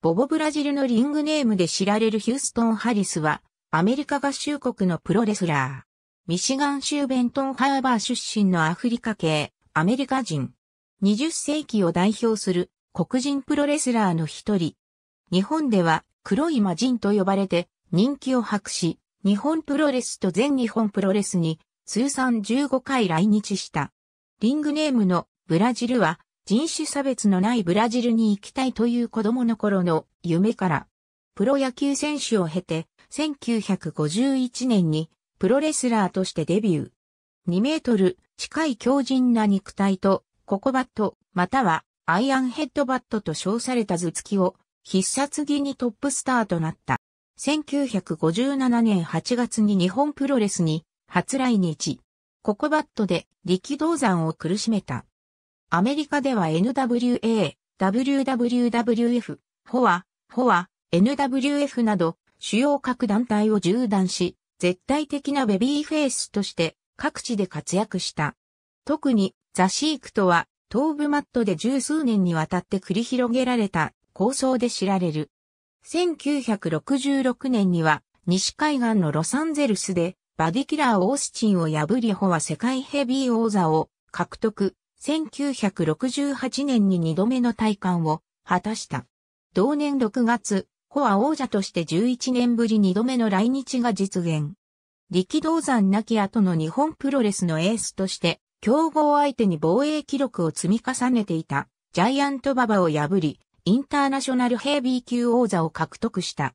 ボボブラジルのリングネームで知られるヒューストン・ハリスは、アメリカ合衆国のプロレスラー。ミシガン州ベントンハーバー出身のアフリカ系、アメリカ人。20世紀を代表する黒人プロレスラーの一人。日本では黒い魔人と呼ばれて人気を博し、日本プロレスと全日本プロレスに通算15回来日した。リングネームのブラジルは人種差別のないブラジルに行きたいという子供の頃の夢から、プロ野球選手を経て、1951年にプロレスラーとしてデビュー。2メートル近い強靭な肉体と、ココバット、またはアイアンヘッドバットと称された頭突きを必殺技にトップスターとなった。1957年8月に日本プロレスに初来日。ココバットで力道山を苦しめた。アメリカでは NWA、WWWF、ホア、ホア、NWF など主要各団体を縦断し、絶対的なベビーフェイスとして各地で活躍した。特にザ・シークとは東部マットで十数年にわたって繰り広げられた構想で知られる。1966年には西海岸のロサンゼルスでバディキラー・オースチンを破りホは世界ヘビー王座を獲得、1968年に2度目の戴冠を果たした。同年6月、ホア王者として11年ぶり2度目の来日が実現。力道山亡き後の日本プロレスのエースとして、競合相手に防衛記録を積み重ねていた、ジャイアントババを破り、インターナショナルヘビー級王座を獲得した。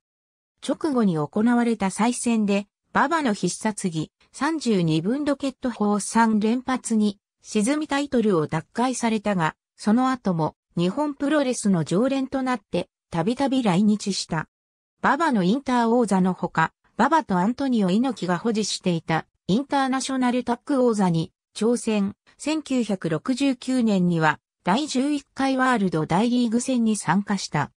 直後に行われた再戦で、ババの必殺技、32分ロケット砲3連発に沈みタイトルを奪回されたが、その後も日本プロレスの常連となってたびたび来日した。ババのインター王座のほか、ババとアントニオ猪木が保持していたインターナショナルタック王座に挑戦。1969年には第11回ワールド大リーグ戦に参加した。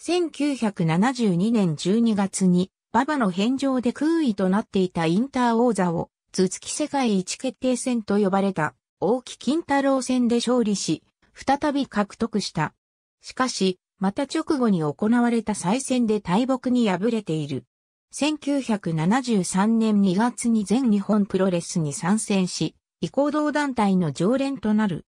1972年12月にババの返上で空位となっていたインター王座を頭突き世界一決定戦と呼ばれた。大木金太郎戦で勝利し、再び獲得した。しかし、また直後に行われた再選で大木に敗れている。1973年2月に全日本プロレスに参戦し、異行動団体の常連となる。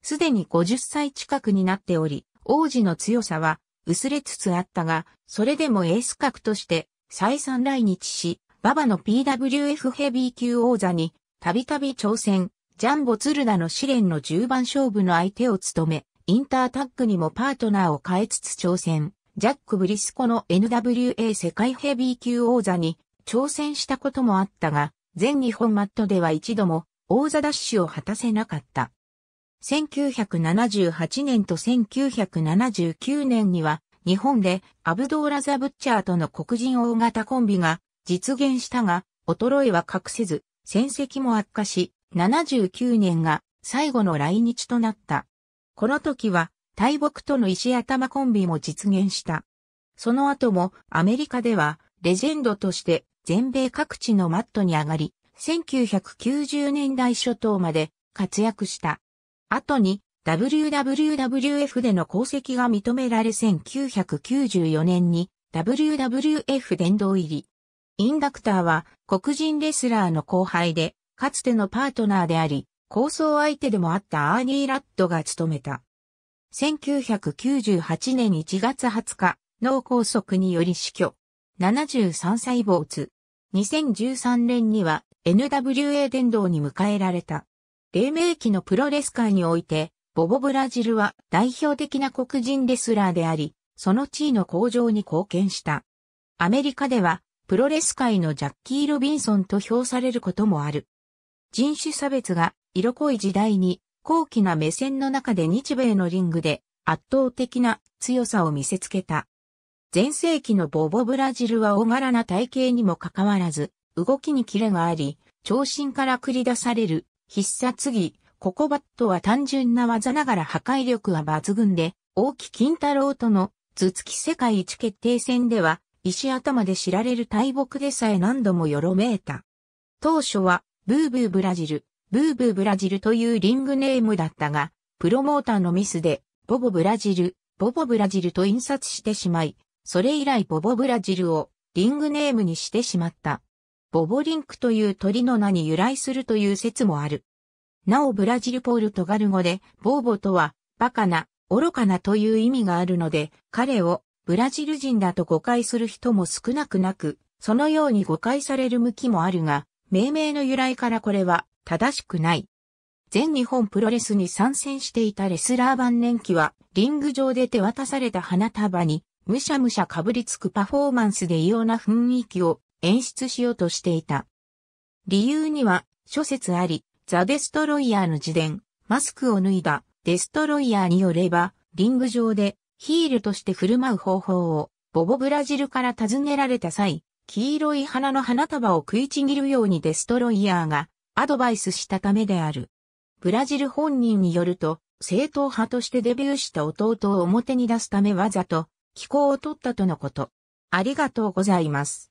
すでに50歳近くになっており、王子の強さは薄れつつあったが、それでもエース格として再三来日し、馬場の PWF ヘビー級王座にたびたび挑戦、ジャンボツルダの試練の10番勝負の相手を務め、インタータッグにもパートナーを変えつつ挑戦、ジャック・ブリスコの NWA 世界ヘビー級王座に挑戦したこともあったが、全日本マットでは一度も王座ダッシュを果たせなかった。1978年と1979年には、日本でアブドーラ・ザ・ブッチャーとの黒人大型コンビが実現したが、衰えは隠せず、戦績も悪化し、79年が最後の来日となった。この時は、大木との石頭コンビも実現した。その後もアメリカではレジェンドとして全米各地のマットに上がり、1990年代初頭まで活躍した。後に WWF での功績が認められ1994年に WWF 殿堂入り。インダクターは黒人レスラーの後輩でかつてのパートナーであり、構想相手でもあったアーニー・ラッドが務めた。1998年1月20日、脳梗塞により死去。73歳没。2013年には NWA 殿堂に迎えられた。黎明期のプロレス界において、ボボブラジルは代表的な黒人レスラーであり、その地位の向上に貢献した。アメリカでは、プロレス界のジャッキー・ロビンソンと評されることもある。人種差別が色濃い時代に高貴な目線の中で日米のリングで圧倒的な強さを見せつけた。前世紀のボボブラジルは大柄な体型にもかかわらず、動きにキレがあり、長身から繰り出される必殺技、ココバットは単純な技ながら破壊力は抜群で、大木金太郎との頭突き世界一決定戦では、石頭で知られる大木でさえ何度もよろめいた。当初はブーブーブラジル、ブーブーブラジルというリングネームだったが、プロモーターのミスで、ボボブラジル、ボボブラジルと印刷してしまい、それ以来ボボブラジルをリングネームにしてしまった。ボボリンクという鳥の名に由来するという説もある。なおブラジルポールトガル語で、ボーボとは、バカな、愚かなという意味があるので、彼をブラジル人だと誤解する人も少なくなく、そのように誤解される向きもあるが、命名の由来からこれは正しくない。全日本プロレスに参戦していたレスラー晩年期は、リング上で手渡された花束に、むしゃむしゃかぶりつくパフォーマンスで異様な雰囲気を演出しようとしていた。理由には、諸説あり、ザ・デストロイヤーの自伝、マスクを脱いだ、デストロイヤーによれば、リング上でヒールとして振る舞う方法を、ボボブラジルから尋ねられた際、黄色い花の花束を食いちぎるようにデストロイヤーがアドバイスしたためである。ブラジル本人によると、正統派としてデビューした弟を表に出すためわざと、気候を取ったとのこと。ありがとうございます。